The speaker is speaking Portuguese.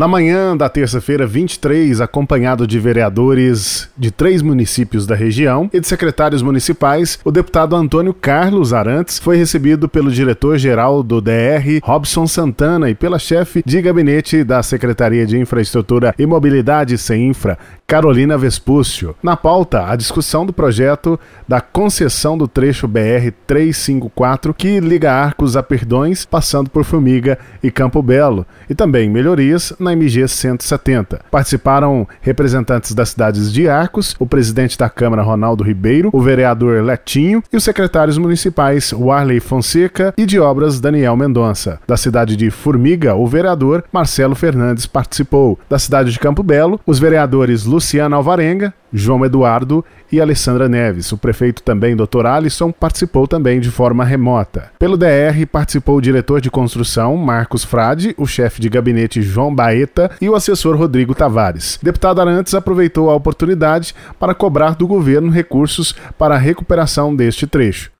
Na manhã da terça-feira, 23, acompanhado de vereadores de três municípios da região e de secretários municipais, o deputado Antônio Carlos Arantes foi recebido pelo diretor-geral do DR, Robson Santana, e pela chefe de gabinete da Secretaria de Infraestrutura e Mobilidade Sem Infra, Carolina Vespúcio. Na pauta, a discussão do projeto da concessão do trecho BR 354 que liga Arcos a Perdões, passando por Formiga e Campo Belo, e também melhorias na na MG 170. Participaram representantes das cidades de Arcos, o presidente da Câmara Ronaldo Ribeiro, o vereador Letinho e os secretários municipais Warley Fonseca e de obras Daniel Mendonça. Da cidade de Formiga, o vereador Marcelo Fernandes participou. Da cidade de Campo Belo, os vereadores Luciano Alvarenga, João Eduardo e Alessandra Neves. O prefeito também, Dr. Alisson, participou também de forma remota. Pelo DR, participou o diretor de construção, Marcos Frade, o chefe de gabinete, João Baeta, e o assessor Rodrigo Tavares. Deputado Arantes aproveitou a oportunidade para cobrar do governo recursos para a recuperação deste trecho.